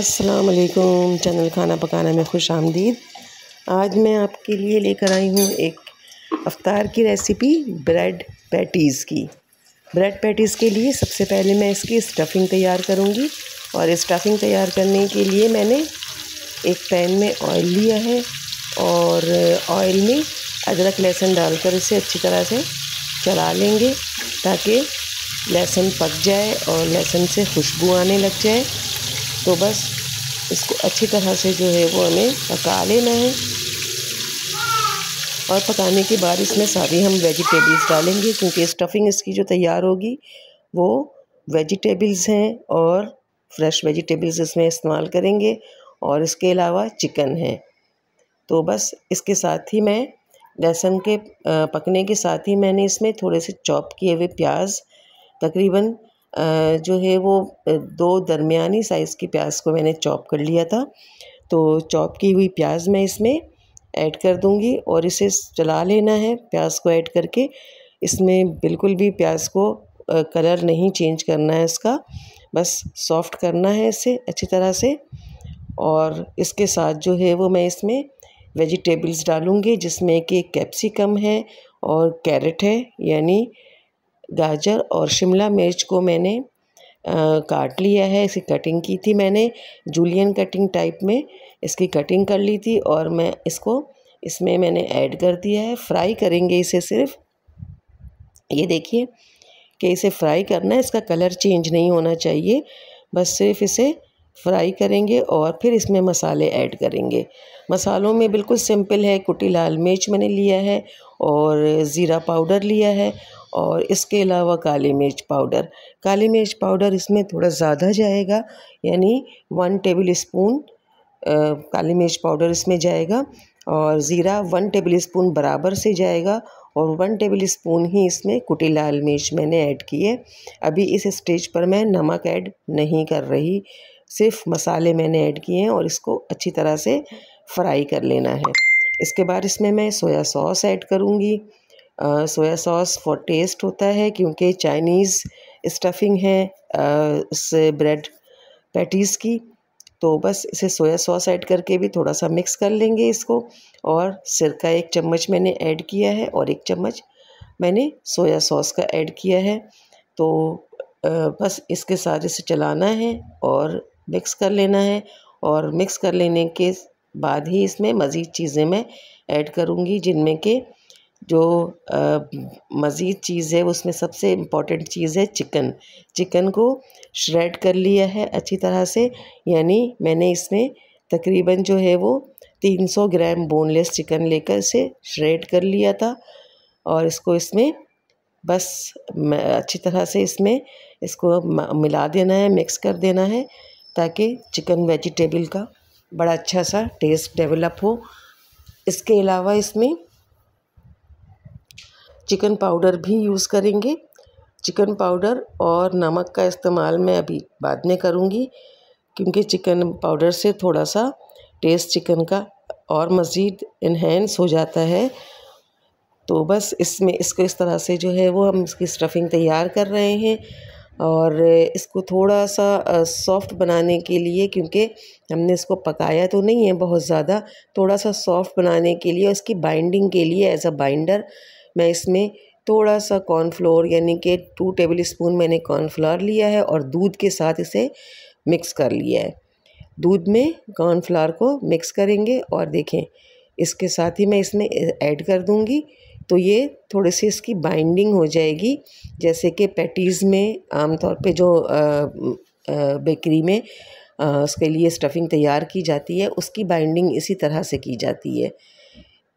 असलकुम चैनल खाना पकाना में खुश आमदीद आज मैं आपके लिए लेकर आई हूँ एक अफ्तार की रेसिपी ब्रेड पैटीज़ की ब्रेड पैटीज़ के लिए सबसे पहले मैं इसकी स्टफ़िंग तैयार करूँगी और स्टफ़िंग तैयार करने के लिए मैंने एक पैन में ऑयल लिया है और ऑयल में अदरक लहसुन डालकर इसे अच्छी तरह से चला लेंगे ताकि लहसुन पक जाए और लहसुन से खुशबू आने लग जाए तो बस इसको अच्छी तरह से जो है वो हमें पका लेना है और पकाने के बाद इसमें सारी हम वेजिटेबल्स डालेंगे क्योंकि स्टफिंग इसकी जो तैयार होगी वो वेजिटेबल्स हैं और फ्रेश वेजिटेबल्स इसमें इस्तेमाल करेंगे और इसके अलावा चिकन है तो बस इसके साथ ही मैं लहसुन के पकने के साथ ही मैंने इसमें थोड़े से चॉप किए हुए प्याज तकरीबन जो है वो दो दरमिया साइज़ की प्याज़ को मैंने चॉप कर लिया था तो चॉप की हुई प्याज़ मैं इसमें ऐड कर दूंगी और इसे चला लेना है प्याज़ को ऐड करके इसमें बिल्कुल भी प्याज़ को कलर नहीं चेंज करना है इसका बस सॉफ्ट करना है इसे अच्छी तरह से और इसके साथ जो है वो मैं इसमें वेजिटेबल्स डालूँगी जिसमें कि कैप्सिकम है और कैरेट है यानी गाजर और शिमला मिर्च को मैंने काट लिया है इसकी कटिंग की थी मैंने जूलियन कटिंग टाइप में इसकी कटिंग कर ली थी और मैं इसको इसमें मैंने ऐड कर दिया है फ्राई करेंगे इसे सिर्फ ये देखिए कि इसे फ्राई करना है इसका कलर चेंज नहीं होना चाहिए बस सिर्फ इसे फ्राई करेंगे और फिर इसमें मसाले ऐड करेंगे मसालों में बिल्कुल सिंपल है कुटी लाल मिर्च मैंने लिया है और ज़ीरा पाउडर लिया है और इसके अलावा काली मिर्च पाउडर काली मिर्च पाउडर इसमें थोड़ा ज़्यादा जाएगा यानी वन टेबल स्पून काली मिर्च पाउडर इसमें जाएगा और ज़ीरा वन टेबल स्पून बराबर से जाएगा और वन टेबल स्पून ही इसमें कुटी लाल मिर्च मैंने ऐड की है अभी इस स्टेज पर मैं नमक ऐड नहीं कर रही सिर्फ मसाले मैंने ऐड किए हैं और इसको अच्छी तरह से फ्राई कर लेना है इसके बाद इसमें मैं सोया सॉस ऐड करूँगी सोया सॉस फॉर टेस्ट होता है क्योंकि चाइनीज़ स्टफिंग है इस ब्रेड पैटीज़ की तो बस इसे सोया सॉस ऐड करके भी थोड़ा सा मिक्स कर लेंगे इसको और सिरका एक चम्मच मैंने ऐड किया है और एक चम्मच मैंने सोया सॉस का ऐड किया है तो बस इसके साथ इसे चलाना है और मिक्स कर लेना है और मिक्स कर लेने के बाद ही इसमें मज़ीद चीज़ें मैं ऐड करूँगी जिनमें के जो मज़ीद चीज़ है उसमें सबसे इम्पॉर्टेंट चीज़ है चिकन चिकन को श्रेड कर लिया है अच्छी तरह से यानी मैंने इसमें तकरीबन जो है वो 300 ग्राम बोनलेस चिकन लेकर इसे श्रेड कर लिया था और इसको इसमें बस अच्छी तरह से इसमें इसको मिला देना है मिक्स कर देना है ताकि चिकन वेजिटेबल का बड़ा अच्छा सा टेस्ट डेवलप हो इसके अलावा इसमें चिकन पाउडर भी यूज़ करेंगे चिकन पाउडर और नमक का इस्तेमाल मैं अभी बाद में करूँगी क्योंकि चिकन पाउडर से थोड़ा सा टेस्ट चिकन का और मज़ीद इन्हेंस हो जाता है तो बस इसमें इसको इस तरह से जो है वो हम इसकी स्टफ़िंग तैयार कर रहे हैं और इसको थोड़ा सा सॉफ़्ट बनाने के लिए क्योंकि हमने इसको पकाया तो नहीं है बहुत ज़्यादा थोड़ा सा सॉफ़्ट बनाने के लिए और इसकी बाइंडिंग के लिए एज अ बाइंडर मैं इसमें थोड़ा सा कॉर्नफ्लोर यानी कि टू टेबल स्पून मैंने कॉर्नफ्लावर लिया है और दूध के साथ इसे मिक्स कर लिया है दूध में कॉर्नफ्लावर को मिक्स करेंगे और देखें इसके साथ ही मैं इसमें ऐड कर दूंगी तो ये थोड़ी सी इसकी बाइंडिंग हो जाएगी जैसे कि पैटीज़ में आमतौर पे जो आ, आ, बेकरी में आ, उसके लिए स्टफिंग तैयार की जाती है उसकी बाइंडिंग इसी तरह से की जाती है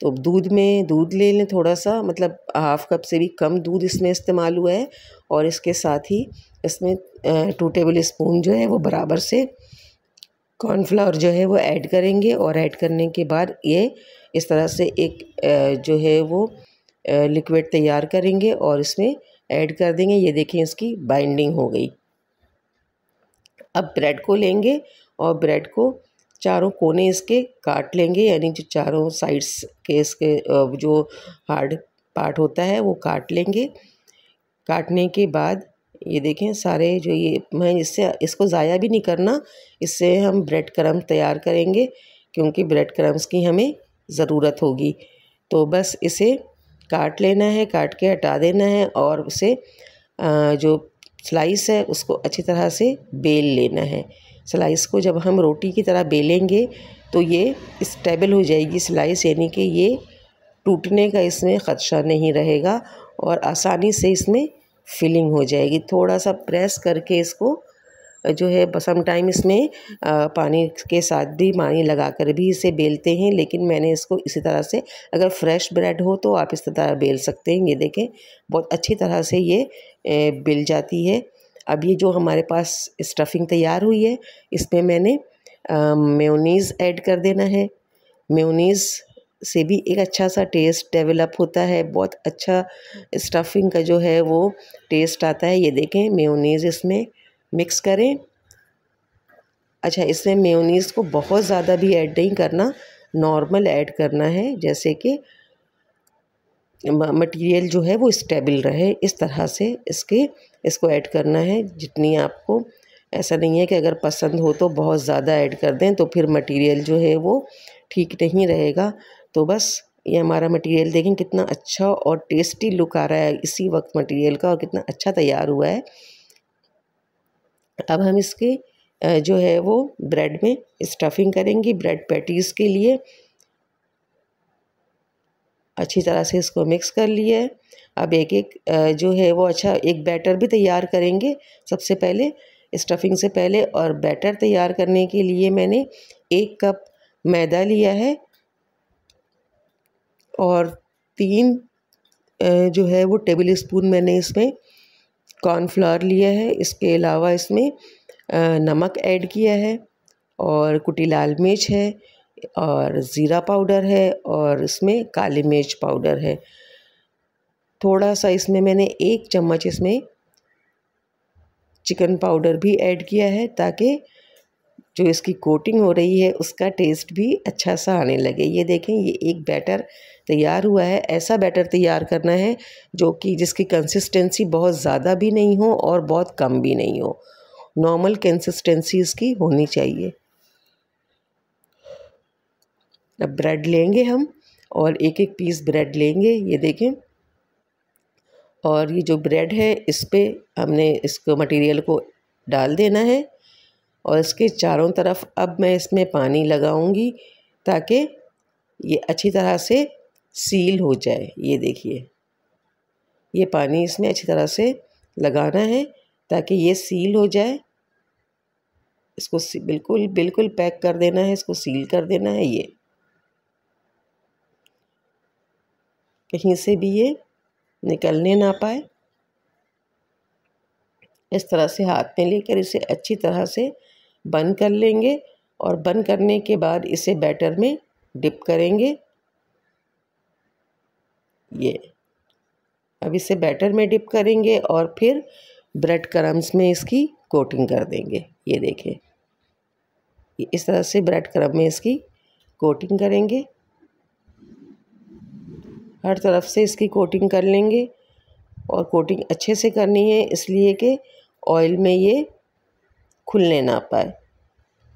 तो दूध में दूध ले लें थोड़ा सा मतलब हाफ़ कप से भी कम दूध इसमें इस्तेमाल हुआ है और इसके साथ ही इसमें टू टेबल स्पून जो है वो बराबर से कॉर्नफ्लावर जो है वो ऐड करेंगे और ऐड करने के बाद ये इस तरह से एक जो है वो लिक्विड तैयार करेंगे और इसमें ऐड कर देंगे ये देखें इसकी बाइंडिंग हो गई अब ब्रेड को लेंगे और ब्रेड को चारों कोने इसके काट लेंगे यानी जो चारों साइड्स के इसके जो हार्ड पार्ट होता है वो काट लेंगे काटने के बाद ये देखें सारे जो ये मैं इससे इसको ज़ाया भी नहीं करना इससे हम ब्रेड क्रम तैयार करेंगे क्योंकि ब्रेड क्रम्स की हमें ज़रूरत होगी तो बस इसे काट लेना है काट के हटा देना है और उसे जो स्लाइस है उसको अच्छी तरह से बेल लेना है स्लाइस को जब हम रोटी की तरह बेलेंगे तो ये स्टेबल हो जाएगी स्लाइस यानी कि ये टूटने का इसमें ख़दशा नहीं रहेगा और आसानी से इसमें फिलिंग हो जाएगी थोड़ा सा प्रेस करके इसको जो है सम टाइम इसमें पानी के साथ भी पानी लगाकर भी इसे बेलते हैं लेकिन मैंने इसको इसी तरह से अगर फ्रेश ब्रेड हो तो आप इस तरह बेल सकते हैं ये देखें बहुत अच्छी तरह से ये बिल जाती है अब ये जो हमारे पास स्टफिंग तैयार हुई है इसमें मैंने मेयोनीज़ ऐड कर देना है मेयोनीज़ से भी एक अच्छा सा टेस्ट डेवलप होता है बहुत अच्छा स्टफिंग का जो है वो टेस्ट आता है ये देखें मेयोनीज़ इसमें मिक्स करें अच्छा इसमें मेयोनीज़ को बहुत ज़्यादा भी ऐड नहीं करना नॉर्मल ऐड करना है जैसे कि मटेरियल जो है वो स्टेबल रहे इस तरह से इसके इसको ऐड करना है जितनी आपको ऐसा नहीं है कि अगर पसंद हो तो बहुत ज़्यादा ऐड कर दें तो फिर मटेरियल जो है वो ठीक नहीं रहेगा तो बस ये हमारा मटेरियल देखें कितना अच्छा और टेस्टी लुक आ रहा है इसी वक्त मटेरियल का और कितना अच्छा तैयार हुआ है अब हम इसके जो है वो ब्रेड में स्टफिंग करेंगे ब्रेड पैटीज़ के लिए अच्छी तरह से इसको मिक्स कर लिया है अब एक एक जो है वो अच्छा एक बैटर भी तैयार करेंगे सबसे पहले स्टफिंग से पहले और बैटर तैयार करने के लिए मैंने एक कप मैदा लिया है और तीन जो है वो टेबल स्पून मैंने इसमें कॉर्नफ्लावर लिया है इसके अलावा इसमें नमक ऐड किया है और कुटी लाल मिर्च है और ज़ीरा पाउडर है और इसमें काली मिर्च पाउडर है थोड़ा सा इसमें मैंने एक चम्मच इसमें चिकन पाउडर भी ऐड किया है ताकि जो इसकी कोटिंग हो रही है उसका टेस्ट भी अच्छा सा आने लगे ये देखें ये एक बैटर तैयार हुआ है ऐसा बैटर तैयार करना है जो कि जिसकी कंसिस्टेंसी बहुत ज़्यादा भी नहीं हो और बहुत कम भी नहीं हो नॉर्मल कंसिस्टेंसी इसकी होनी चाहिए अब ब्रेड लेंगे हम और एक एक पीस ब्रेड लेंगे ये देखें और ये जो ब्रेड है इस पर हमने इसको मटेरियल को डाल देना है और इसके चारों तरफ अब मैं इसमें पानी लगाऊंगी ताकि ये अच्छी तरह से सील हो जाए ये देखिए ये पानी इसमें अच्छी तरह से लगाना है ताकि ये सील हो जाए इसको बिल्कुल बिल्कुल पैक कर देना है इसको सील कर देना है ये कहीं से भी ये निकलने ना पाए इस तरह से हाथ में लेकर इसे अच्छी तरह से बंद कर लेंगे और बंद करने के बाद इसे बैटर में डिप करेंगे ये अब इसे बैटर में डिप करेंगे और फिर ब्रेड क्रम्स में इसकी कोटिंग कर देंगे ये देखें इस तरह से ब्रेड क्रम में इसकी कोटिंग करेंगे हर तरफ से इसकी कोटिंग कर लेंगे और कोटिंग अच्छे से करनी है इसलिए कि ऑयल में ये खुलने ना पाए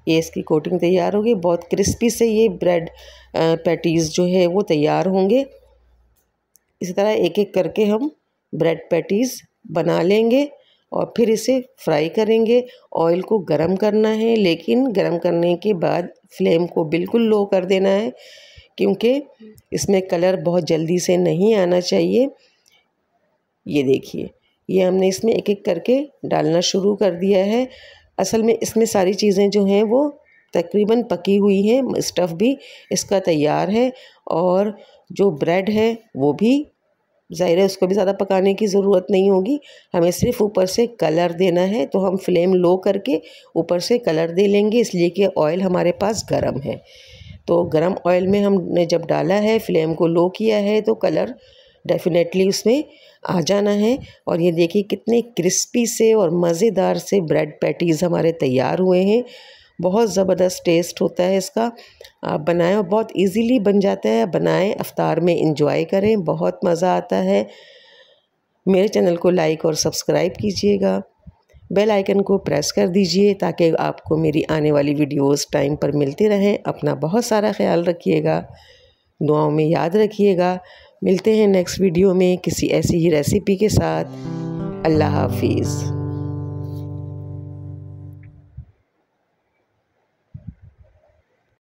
ये इसकी कोटिंग तैयार होगी बहुत क्रिस्पी से ये ब्रेड पैटीज़ जो है वो तैयार होंगे इसी तरह एक एक करके हम ब्रेड पैटीज़ बना लेंगे और फिर इसे फ्राई करेंगे ऑयल को गरम करना है लेकिन गरम करने के बाद फ्लेम को बिल्कुल लो कर देना है क्योंकि इसमें कलर बहुत जल्दी से नहीं आना चाहिए ये देखिए ये हमने इसमें एक एक करके डालना शुरू कर दिया है असल में इसमें सारी चीज़ें जो हैं वो तकरीबन पकी हुई हैं स्टफ़ भी इसका तैयार है और जो ब्रेड है वो भी ज़ाहिर है उसको भी ज़्यादा पकाने की ज़रूरत नहीं होगी हमें सिर्फ ऊपर से कलर देना है तो हम फ्लेम लो करके ऊपर से कलर दे लेंगे इसलिए कि ऑयल हमारे पास गर्म है तो गरम ऑयल में हमने जब डाला है फ्लेम को लो किया है तो कलर डेफिनेटली उसमें आ जाना है और ये देखिए कितने क्रिस्पी से और मज़ेदार से ब्रेड पैटीज़ हमारे तैयार हुए हैं बहुत ज़बरदस्त टेस्ट होता है इसका आप बनाएं और बहुत इजीली बन जाता है बनाएं अफ्तार में इंजॉय करें बहुत मज़ा आता है मेरे चैनल को लाइक और सब्सक्राइब कीजिएगा बेल आइकन को प्रेस कर दीजिए ताकि आपको मेरी आने वाली वीडियोस टाइम पर मिलती रहें अपना बहुत सारा ख्याल रखिएगा दुआओं में याद रखिएगा मिलते हैं नेक्स्ट वीडियो में किसी ऐसी ही रेसिपी के साथ अल्लाह हाफिज़